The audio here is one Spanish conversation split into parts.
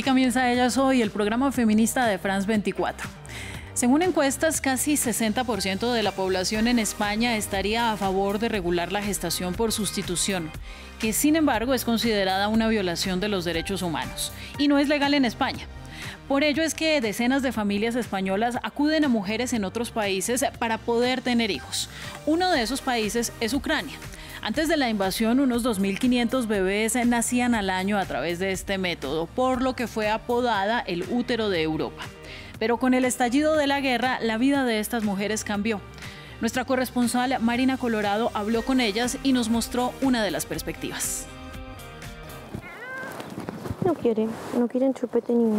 Aquí comienza Ellas Hoy, el programa feminista de France 24. Según encuestas, casi 60% de la población en España estaría a favor de regular la gestación por sustitución, que sin embargo es considerada una violación de los derechos humanos y no es legal en España. Por ello es que decenas de familias españolas acuden a mujeres en otros países para poder tener hijos. Uno de esos países es Ucrania. Antes de la invasión, unos 2.500 bebés nacían al año a través de este método, por lo que fue apodada el útero de Europa. Pero con el estallido de la guerra, la vida de estas mujeres cambió. Nuestra corresponsal Marina Colorado habló con ellas y nos mostró una de las perspectivas. No quieren, no quieren chupete ni.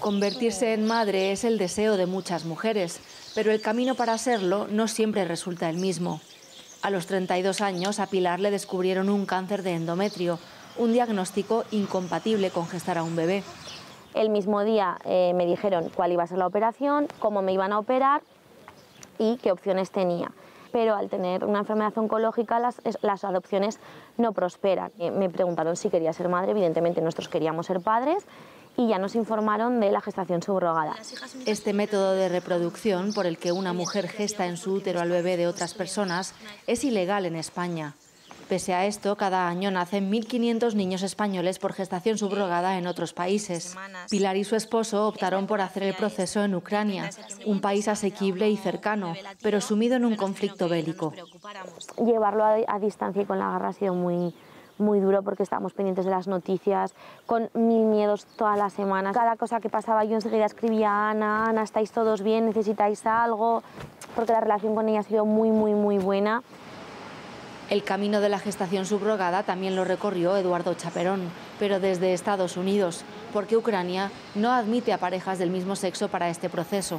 Convertirse en madre es el deseo de muchas mujeres, pero el camino para hacerlo no siempre resulta el mismo. A los 32 años, a Pilar le descubrieron un cáncer de endometrio, un diagnóstico incompatible con gestar a un bebé. El mismo día eh, me dijeron cuál iba a ser la operación, cómo me iban a operar y qué opciones tenía. Pero al tener una enfermedad oncológica las, las adopciones no prosperan. Eh, me preguntaron si quería ser madre, evidentemente nosotros queríamos ser padres y ya nos informaron de la gestación subrogada. Este método de reproducción por el que una mujer gesta en su útero al bebé de otras personas es ilegal en España. Pese a esto, cada año nacen 1.500 niños españoles por gestación subrogada en otros países. Pilar y su esposo optaron por hacer el proceso en Ucrania, un país asequible y cercano, pero sumido en un conflicto bélico. Llevarlo a, distancia y con la guerra ha sido muy, muy duro porque estábamos pendientes de las noticias, con mil miedos toda la semana Cada cosa que pasaba yo enseguida escribía a Ana, Ana, ¿estáis todos bien? ¿Necesitáis algo? Porque la relación con ella ha sido muy, muy, muy buena. El camino de la gestación subrogada también lo recorrió Eduardo Chaperón, pero desde Estados Unidos, porque Ucrania no admite a parejas del mismo sexo para este proceso.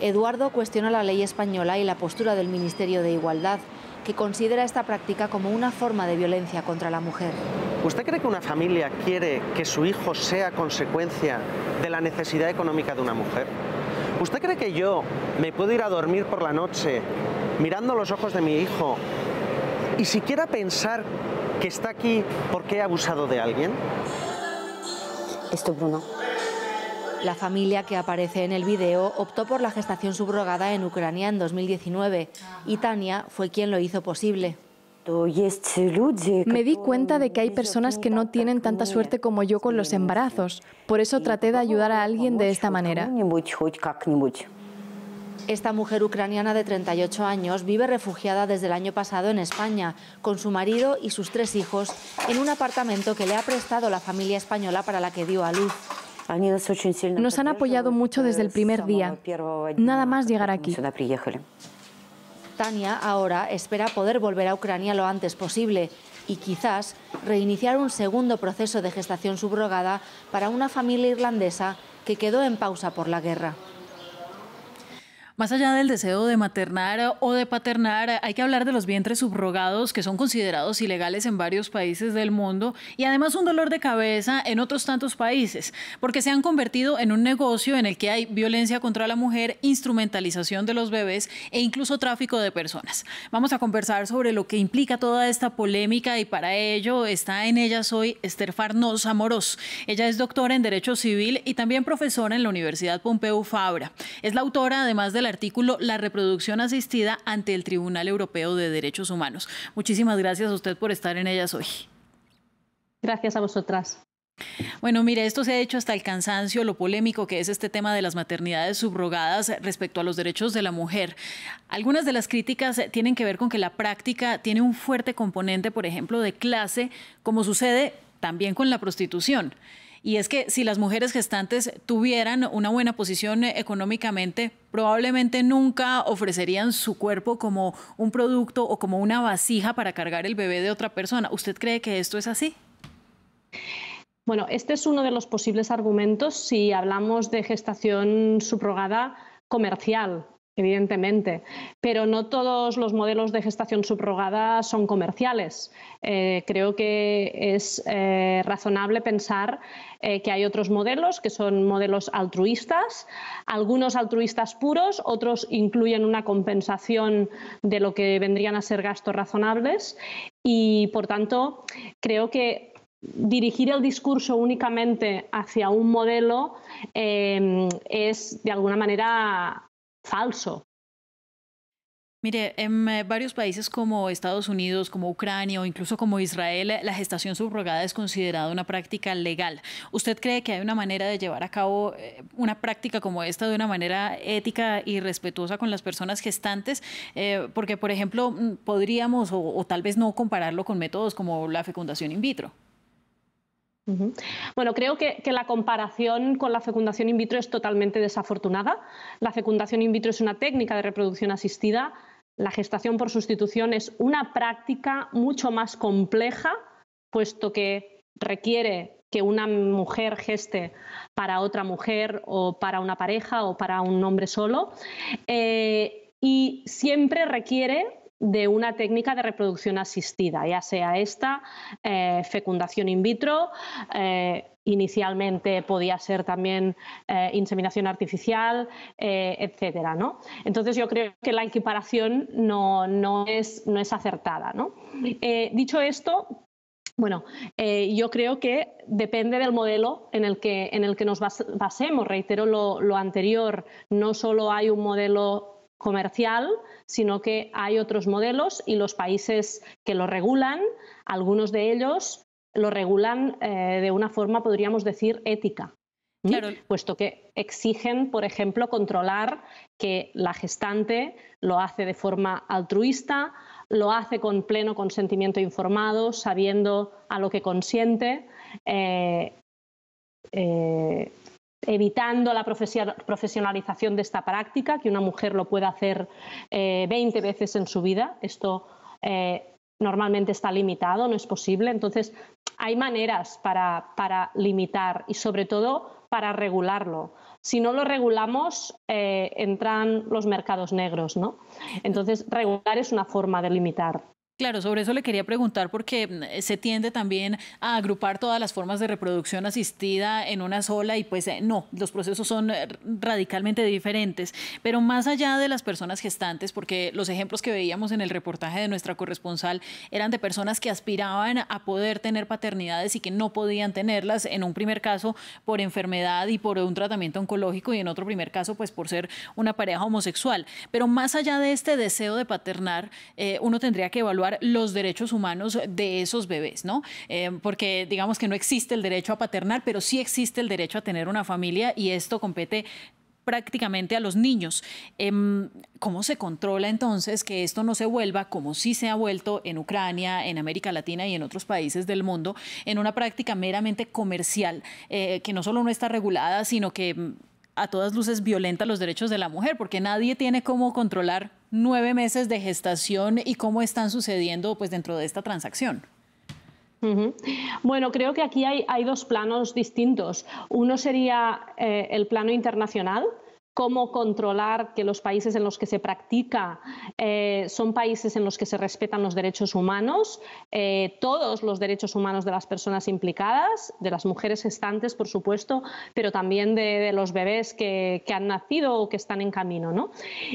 Eduardo cuestionó la ley española y la postura del Ministerio de Igualdad, que considera esta práctica como una forma de violencia contra la mujer. ¿Usted cree que una familia quiere que su hijo sea consecuencia de la necesidad económica de una mujer? ¿Usted cree que yo me puedo ir a dormir por la noche mirando los ojos de mi hijo y siquiera pensar que está aquí porque he abusado de alguien? Esto, Bruno, la familia que aparece en el video optó por la gestación subrogada en Ucrania en 2019 y Tania fue quien lo hizo posible. Me di cuenta de que hay personas que no tienen tanta suerte como yo con los embarazos, por eso traté de ayudar a alguien de esta manera. Esta mujer ucraniana de 38 años vive refugiada desde el año pasado en España, con su marido y sus tres hijos, en un apartamento que le ha prestado la familia española para la que dio a luz. Nos han apoyado mucho desde el primer día, nada más llegar aquí. Tania ahora espera poder volver a Ucrania lo antes posible y quizás reiniciar un segundo proceso de gestación subrogada para una familia irlandesa que quedó en pausa por la guerra. Más allá del deseo de maternar o de paternar, hay que hablar de los vientres subrogados que son considerados ilegales en varios países del mundo y además un dolor de cabeza en otros tantos países, porque se han convertido en un negocio en el que hay violencia contra la mujer, instrumentalización de los bebés e incluso tráfico de personas. Vamos a conversar sobre lo que implica toda esta polémica y para ello está en ella hoy Esther Farnos Amorós. Ella es doctora en Derecho Civil y también profesora en la Universidad Pompeu Fabra. Es la autora además de la artículo la reproducción asistida ante el Tribunal Europeo de Derechos Humanos. Muchísimas gracias a usted por estar en ellas hoy. Gracias a vosotras. Bueno, mire, esto se ha hecho hasta el cansancio, lo polémico que es este tema de las maternidades subrogadas respecto a los derechos de la mujer. Algunas de las críticas tienen que ver con que la práctica tiene un fuerte componente, por ejemplo, de clase, como sucede también con la prostitución. Y es que si las mujeres gestantes tuvieran una buena posición económicamente, probablemente nunca ofrecerían su cuerpo como un producto o como una vasija para cargar el bebé de otra persona. ¿Usted cree que esto es así? Bueno, este es uno de los posibles argumentos si hablamos de gestación subrogada comercial, Evidentemente, pero no todos los modelos de gestación subrogada son comerciales. Eh, creo que es eh, razonable pensar eh, que hay otros modelos que son modelos altruistas, algunos altruistas puros, otros incluyen una compensación de lo que vendrían a ser gastos razonables y, por tanto, creo que dirigir el discurso únicamente hacia un modelo es de alguna manera falso. Mire, en eh, varios países como Estados Unidos, como Ucrania o incluso como Israel, eh, la gestación subrogada es considerada una práctica legal. ¿Usted cree que hay una manera de llevar a cabo eh, una práctica como esta de una manera ética y respetuosa con las personas gestantes? porque, por ejemplo, mm, podríamos o tal vez no compararlo con métodos como la fecundación in vitro. Bueno, creo que, la comparación con la fecundación in vitro es totalmente desafortunada. La fecundación in vitro es una técnica de reproducción asistida. La gestación por sustitución es una práctica mucho más compleja, puesto que requiere que una mujer geste para otra mujer o para una pareja o para un hombre solo. Eh, y siempre requiere de una técnica de reproducción asistida, ya sea esta, eh, fecundación in vitro, eh, inicialmente podía ser también eh, inseminación artificial, etc. etcétera. ¿no? Entonces yo creo que la equiparación no, es, no es, acertada. dicho esto, bueno, yo creo que depende del modelo en el que, en el que nos basemos. Reitero lo, lo anterior, no solo hay un modelo comercial, sino que hay otros modelos y los países que lo regulan, algunos de ellos lo regulan eh, de una forma, podríamos decir, ética. puesto que exigen, por ejemplo, controlar que la gestante lo hace de forma altruista, lo hace con pleno consentimiento informado, sabiendo a lo que consiente, eh, eh, evitando la profesionalización de esta práctica, que una mujer lo pueda hacer 20 eh, veces en su vida. Esto eh, normalmente está limitado, no es posible. Entonces, hay maneras para, limitar y sobre todo para regularlo. Si no lo regulamos, eh, entran los mercados negros, ¿no? Entonces, regular es una forma de limitar. Claro, sobre eso le quería preguntar porque mm, eh, se tiende también a agrupar todas las formas de reproducción asistida en una sola y pues eh, no, los procesos son eh, radicalmente diferentes. Pero más allá de las personas gestantes, porque los ejemplos que veíamos en el reportaje de nuestra corresponsal eran de personas que aspiraban a poder tener paternidades y que no podían tenerlas en un primer caso por enfermedad y por un tratamiento oncológico y en otro primer caso pues por ser una pareja homosexual. Pero más allá de este deseo de paternar, uno tendría que evaluar los derechos humanos de esos bebés, ¿no? Eh, porque digamos que no existe el derecho a paternar, pero sí existe el derecho a tener una familia y esto compete prácticamente a los niños. Em, ¿Cómo se controla entonces que esto no se vuelva, como sí se ha vuelto en Ucrania, en América Latina y en otros países del mundo, en una práctica meramente comercial, eh, que no solo no está regulada, sino que a todas luces violenta los derechos de la mujer, porque nadie tiene cómo controlar nueve meses de gestación y cómo están sucediendo pues, dentro de esta transacción. Bueno, creo que aquí hay, dos planos distintos. Uno sería eh, el plano internacional, cómo controlar que los países en los que se practica eh, son países en los que se respetan los derechos humanos, eh, todos los derechos humanos de las personas implicadas, de las mujeres estantes, por supuesto, pero también de, los bebés que, que, han nacido o que están en camino. ¿no?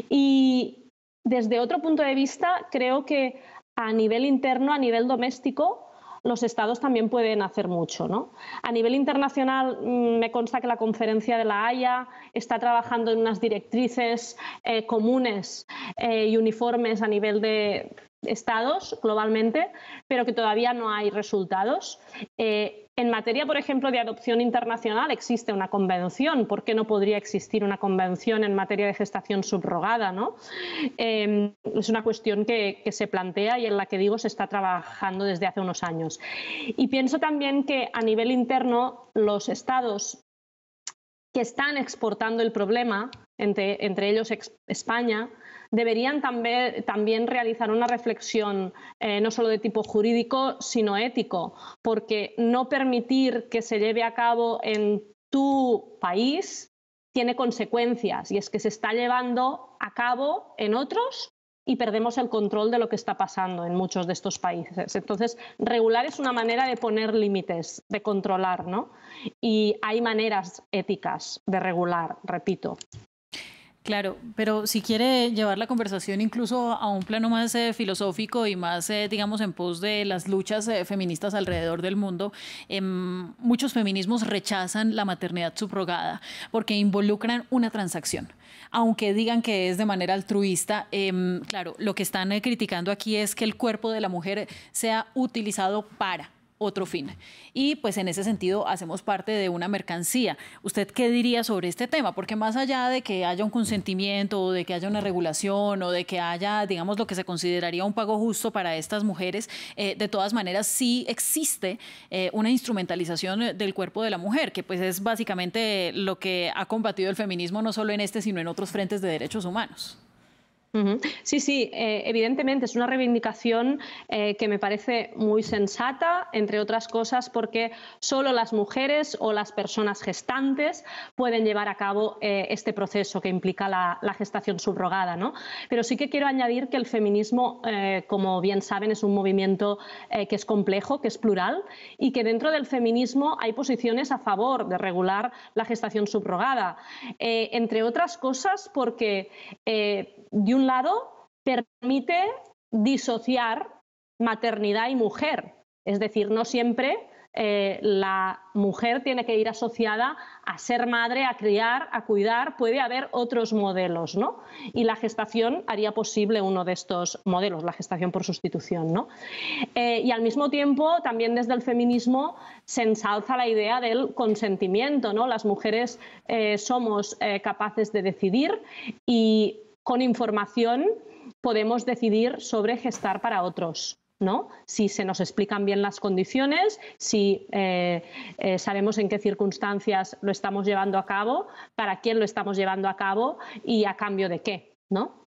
Y desde otro punto de vista, creo que a nivel interno, a nivel doméstico, los estados también pueden hacer mucho. ¿no? A nivel internacional, mm, me consta que la conferencia de la Haya está trabajando en unas directrices eh, comunes eh, y uniformes a nivel de estados globalmente, pero que todavía no hay resultados. Eh, en materia, por ejemplo, de adopción internacional existe una convención. ¿Por qué no podría existir una convención en materia de gestación subrogada? ¿no? Em, es una cuestión que, se plantea y en la que digo se está trabajando desde hace unos años. Y pienso también que a nivel interno los estados que están exportando el problema, entre, entre ellos España, deberían también, realizar una reflexión eh, no solo de tipo jurídico, sino ético, porque no permitir que se lleve a cabo en tu país tiene consecuencias y es que se está llevando a cabo en otros y perdemos el control de lo que está pasando en muchos de estos países. Entonces, regular es una manera de poner límites, de controlar, ¿no? Y hay maneras éticas de regular, repito. Claro, pero si quiere llevar la conversación incluso a un plano más eh, filosófico y más, eh, digamos, en pos de las luchas eh, feministas alrededor del mundo, em, muchos feminismos rechazan la maternidad subrogada porque involucran una transacción. Aunque digan que es de manera altruista, em, claro, lo que están criticando aquí es que el cuerpo de la mujer sea utilizado para otro fin. Y pues en ese sentido hacemos parte de una mercancía. ¿Usted qué diría sobre este tema? Porque más allá de que haya un consentimiento, o de que haya una regulación o de que haya, digamos, lo que se consideraría un pago justo para estas mujeres, eh, de todas maneras sí existe eh, una instrumentalización del cuerpo de la mujer, que pues es básicamente lo que ha combatido el feminismo no solo en este, sino en otros frentes de derechos humanos. Sí, sí, eh, evidentemente es una reivindicación eh, que me parece muy sensata, entre otras cosas porque solo las mujeres o las personas gestantes pueden llevar a cabo eh, este proceso que implica la, gestación subrogada. ¿no? Pero sí que quiero añadir que el feminismo, como bien saben, es un movimiento que es complejo, que es plural y que dentro del feminismo hay posiciones a favor de regular la gestación subrogada, entre otras cosas porque un lado, permite disociar maternidad y mujer. Es decir, no siempre eh, la mujer tiene que ir asociada a ser madre, a criar, a cuidar, puede haber otros modelos, ¿no? Y la gestación haría posible uno de estos modelos, la gestación por sustitución, ¿no? Eh, y al mismo tiempo, también desde el feminismo se ensalza la idea del consentimiento, ¿no? Las mujeres eh, somos capaces de decidir y con información podemos decidir sobre gestar para otros. ¿No? Si se nos explican bien las condiciones, si eh, eh, sabemos en qué circunstancias lo estamos llevando a cabo, para quién lo estamos llevando a cabo y a cambio de qué. ¿no?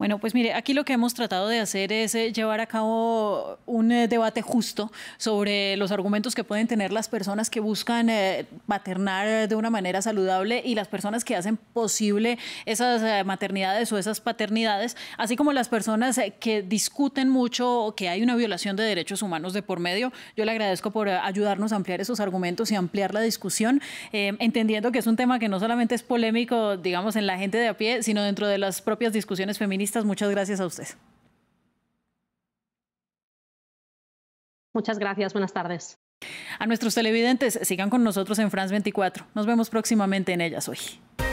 Bueno, pues mire, aquí lo que hemos tratado de hacer es eh, llevar a cabo un eh, debate justo sobre los argumentos que pueden tener las personas que buscan eh, maternar de una manera saludable y las personas que hacen posible esas maternidades o esas paternidades, así como las personas que discuten mucho que hay una violación de derechos humanos de por medio. Yo le agradezco por ayudarnos a ampliar esos argumentos y ampliar la discusión, entendiendo que es un tema que no solamente es polémico, digamos, en la gente de a pie, sino dentro de las propias discusiones feministas Muchas gracias a usted. Muchas gracias, buenas tardes. A nuestros televidentes, sigan con nosotros en France 24. Nos vemos próximamente en ellas hoy.